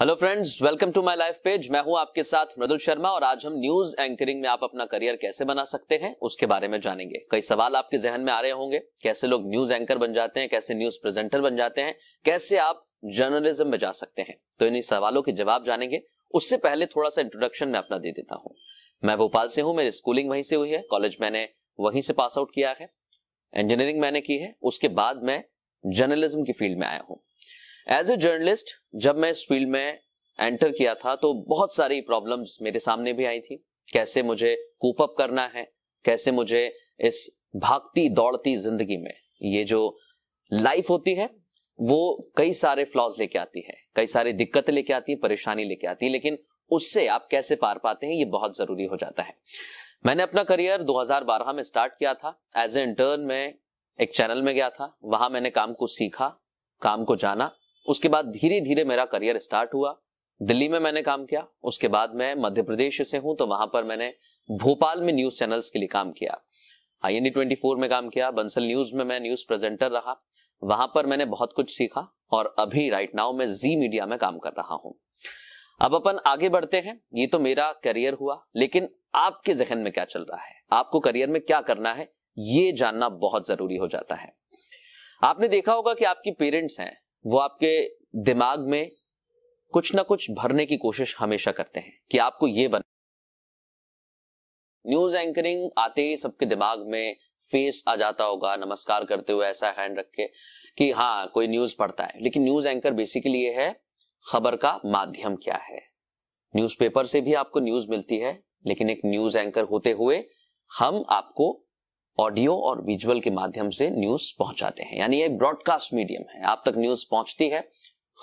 hello friends welcome to my life page मैं हूं आपके साथ मृदुल शर्मा और आज हम न्यूज एंकरिंग में आप अपना करियर कैसे बना सकते हैं उसके बारे में जानेंगे कई सवाल आपके जहन में आ रहे होंगे कैसे लोग न्यूज एंकर बन जाते हैं कैसे न्यूज प्रेजेंटर बन जाते हैं कैसे आप जर्नलिज्म में जा सकते हैं तो इन्हीं सवालों के जवाब जानेंगे उससे पहले थोड़ा सा इंट्रोडक्शन मैं अपना दे देता हूँ मैं भोपाल से हूँ मेरी स्कूलिंग वहीं से हुई है कॉलेज मैंने वहीं से पास आउट किया है इंजीनियरिंग मैंने की है उसके बाद मैं जर्नलिज्म की फील्ड में आया हूँ एज ए जर्नलिस्ट जब मैं इस फील्ड में एंटर किया था तो बहुत सारी प्रॉब्लम्स मेरे सामने भी आई थी कैसे मुझे कूपअप करना है कैसे मुझे इस भागती दौड़ती जिंदगी में ये जो लाइफ होती है वो कई सारे फ्लॉज लेके आती है कई सारी दिक्कत लेके आती है परेशानी लेके आती है लेकिन उससे आप कैसे पार पाते हैं ये बहुत जरूरी हो जाता है मैंने अपना करियर 2012 में स्टार्ट किया था एज ए इंटर्न में एक चैनल में गया था वहां मैंने काम को सीखा काम को जाना उसके बाद धीरे धीरे मेरा करियर स्टार्ट हुआ दिल्ली में मैंने काम किया उसके बाद मैं मध्य प्रदेश से हूं तो वहां पर मैंने भोपाल में न्यूज चैनल्स के लिए काम किया I N D twenty four में काम किया बंसल न्यूज में मैं न्यूज प्रेजेंटर रहा वहां पर मैंने बहुत कुछ सीखा और अभी राइट नाउ मैं जी मीडिया में काम कर रहा हूं अब अपन आगे बढ़ते हैं ये तो मेरा करियर हुआ लेकिन आपके जहन में क्या चल रहा है आपको करियर में क्या करना है ये जानना बहुत जरूरी हो जाता है आपने देखा होगा कि आपकी पेरेंट्स हैं वो आपके दिमाग में कुछ ना कुछ भरने की कोशिश हमेशा करते हैं कि आपको ये बन न्यूज एंकरिंग आते ही सबके दिमाग में फेस आ जाता होगा नमस्कार करते हुए ऐसा हैंड रख के कि हाँ कोई न्यूज पढ़ता है लेकिन न्यूज एंकर बेसिकली ये है खबर का माध्यम क्या है न्यूज़पेपर से भी आपको न्यूज मिलती है लेकिन एक न्यूज एंकर होते हुए हम आपको ऑडियो और विजुअल के माध्यम से न्यूज पहुंचाते हैं यानी एक ब्रॉडकास्ट मीडियम है आप तक न्यूज पहुंचती है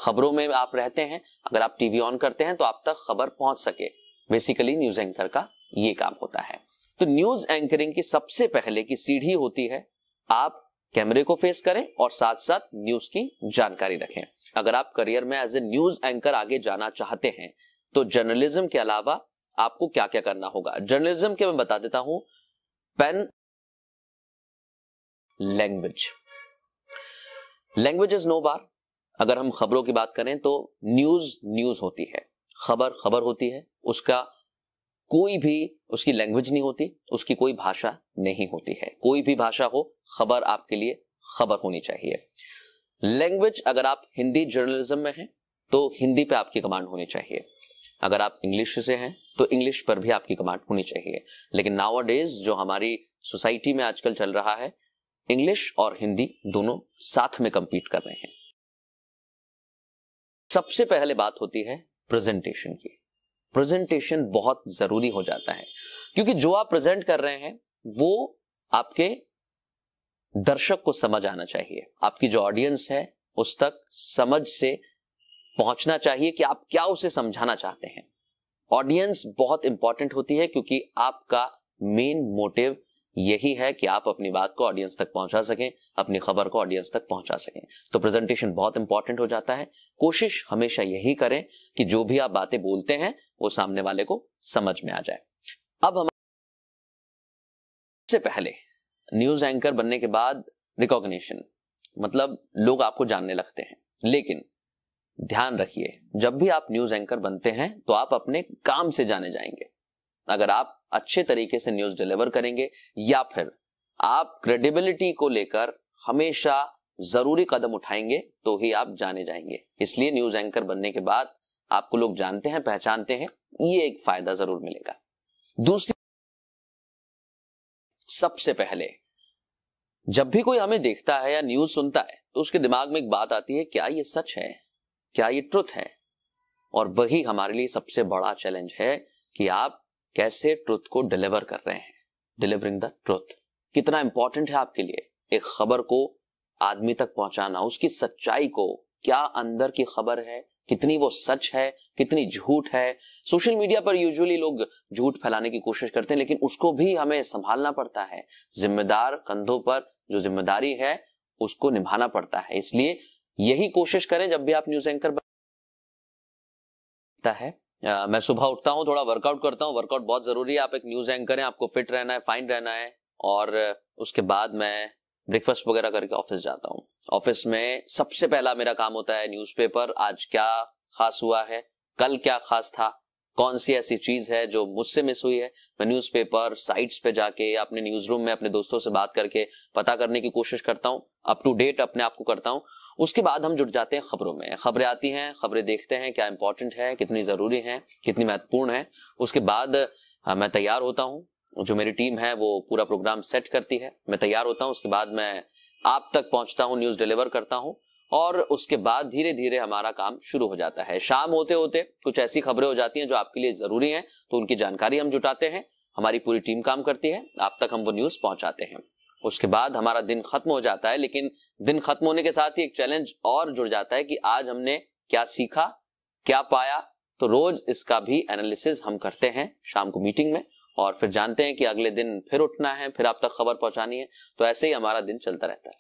खबरों में आप रहते हैं अगर आप टीवी ऑन करते हैं तो आप तक खबर पहुंच सके बेसिकली न्यूज एंकर का ये काम होता है तो न्यूज एंकरिंग की सबसे पहले की सीढ़ी होती है आप कैमरे को फेस करें और साथ साथ न्यूज की जानकारी रखें अगर आप करियर में एज ए न्यूज एंकर आगे जाना चाहते हैं तो जर्नलिज्म के अलावा आपको क्या क्या करना होगा जर्नलिज्म के मैं बता देता हूं pen language language is no bar अगर हम खबरों की बात करें तो न्यूज न्यूज होती है खबर खबर होती है उसका कोई भी उसकी लैंग्वेज नहीं होती उसकी कोई भाषा नहीं होती है कोई भी भाषा हो खबर आपके लिए खबर होनी चाहिए लैंग्वेज अगर आप हिंदी जर्नलिज्म में हैं तो हिंदी पे आपकी कमांड होनी चाहिए अगर आप इंग्लिश से हैं तो इंग्लिश पर भी आपकी कमांड होनी चाहिए लेकिन नाव डेज जो हमारी सोसाइटी में आजकल चल रहा है इंग्लिश और हिंदी दोनों साथ में कंपीट कर रहे हैं सबसे पहले बात होती है प्रेजेंटेशन की प्रेजेंटेशन बहुत जरूरी हो जाता है क्योंकि जो आप प्रेजेंट कर रहे हैं वो आपके दर्शक को समझ आना चाहिए आपकी जो ऑडियंस है उस तक समझ से पहुंचना चाहिए कि आप क्या उसे समझाना चाहते हैं ऑडियंस बहुत इंपॉर्टेंट होती है क्योंकि आपका मेन मोटिव यही है कि आप अपनी बात को ऑडियंस तक पहुंचा सकें अपनी खबर को ऑडियंस तक पहुंचा सकें तो प्रेजेंटेशन बहुत इंपॉर्टेंट हो जाता है कोशिश हमेशा यही करें कि जो भी आप बातें बोलते हैं वो सामने वाले को समझ में आ जाए अब हम से पहले न्यूज एंकर बनने के बाद रिकॉग्निशन मतलब लोग आपको जानने लगते हैं लेकिन ध्यान रखिए जब भी आप न्यूज एंकर बनते हैं तो आप अपने काम से जाने जाएंगे अगर आप अच्छे तरीके से न्यूज डिलीवर करेंगे या फिर आप क्रेडिबिलिटी को लेकर हमेशा जरूरी कदम उठाएंगे तो ही आप जाने जाएंगे इसलिए न्यूज एंकर बनने के बाद आपको लोग जानते हैं पहचानते हैं ये एक फायदा जरूर मिलेगा दूसरी सबसे पहले जब भी कोई हमें देखता है या न्यूज सुनता है तो उसके दिमाग में एक बात आती है क्या ये सच है क्या ये ट्रुथ है और वही हमारे लिए सबसे बड़ा चैलेंज है कि आप कैसे ट्रुथ को डिलीवर कर रहे हैं डिलीवरिंग द ट्रुथ कितना इंपॉर्टेंट है आपके लिए एक खबर को आदमी तक पहुंचाना उसकी सच्चाई को क्या अंदर की खबर है कितनी वो सच है कितनी झूठ है सोशल मीडिया पर यूजुअली लोग झूठ फैलाने की कोशिश करते हैं लेकिन उसको भी हमें संभालना पड़ता है जिम्मेदार कंधों पर जो जिम्मेदारी है उसको निभाना पड़ता है इसलिए यही कोशिश करें जब भी आप न्यूज एंकर बनता है आ, मैं सुबह उठता हूँ थोड़ा वर्कआउट करता हूँ वर्कआउट बहुत जरूरी है आप एक न्यूज एंकर हैं आपको फिट रहना है फाइन रहना है और उसके बाद मैं ब्रेकफास्ट वगैरह करके ऑफिस जाता हूँ ऑफिस में सबसे पहला मेरा काम होता है न्यूज आज क्या खास हुआ है कल क्या खास था कौन सी ऐसी चीज है जो मुझसे मिस हुई है मैं न्यूज़पेपर साइट्स पे जाके या अपने न्यूज रूम में अपने दोस्तों से बात करके पता करने की कोशिश करता हूँ अप टू डेट अपने आप को करता हूँ उसके बाद हम जुट जाते हैं खबरों में खबरें आती हैं खबरें देखते हैं क्या इंपॉर्टेंट है कितनी जरूरी है कितनी महत्वपूर्ण है उसके बाद मैं तैयार होता हूँ जो मेरी टीम है वो पूरा प्रोग्राम सेट करती है मैं तैयार होता हूँ उसके बाद मैं आप तक पहुंचता हूँ न्यूज डिलीवर करता हूँ और उसके बाद धीरे धीरे हमारा काम शुरू हो जाता है शाम होते होते कुछ ऐसी खबरें हो जाती हैं जो आपके लिए जरूरी हैं तो उनकी जानकारी हम जुटाते हैं हमारी पूरी टीम काम करती है आप तक हम वो न्यूज पहुंचाते हैं उसके बाद हमारा दिन खत्म हो जाता है लेकिन दिन खत्म होने के साथ ही एक चैलेंज और जुड़ जाता है कि आज हमने क्या सीखा क्या पाया तो रोज इसका भी एनालिसिस हम करते हैं शाम को मीटिंग में और फिर जानते हैं कि अगले दिन फिर उठना है फिर आप तक खबर पहुंचानी है तो ऐसे ही हमारा दिन चलता रहता है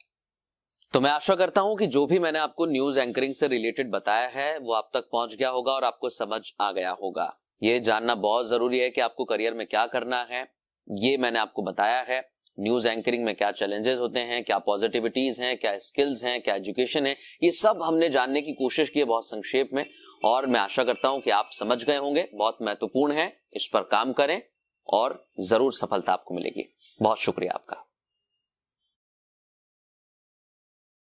तो मैं आशा करता हूं कि जो भी मैंने आपको न्यूज एंकरिंग से रिलेटेड बताया है वो आप तक पहुंच गया होगा और आपको समझ आ गया होगा ये जानना बहुत जरूरी है कि आपको करियर में क्या करना है ये मैंने आपको बताया है न्यूज एंकरिंग में क्या चैलेंजेस होते हैं क्या पॉजिटिविटीज हैं क्या स्किल्स हैं क्या एजुकेशन है ये सब हमने जानने की कोशिश की है बहुत संक्षेप में और मैं आशा करता हूं कि आप समझ गए होंगे बहुत महत्वपूर्ण है इस पर काम करें और जरूर सफलता आपको मिलेगी बहुत शुक्रिया आपका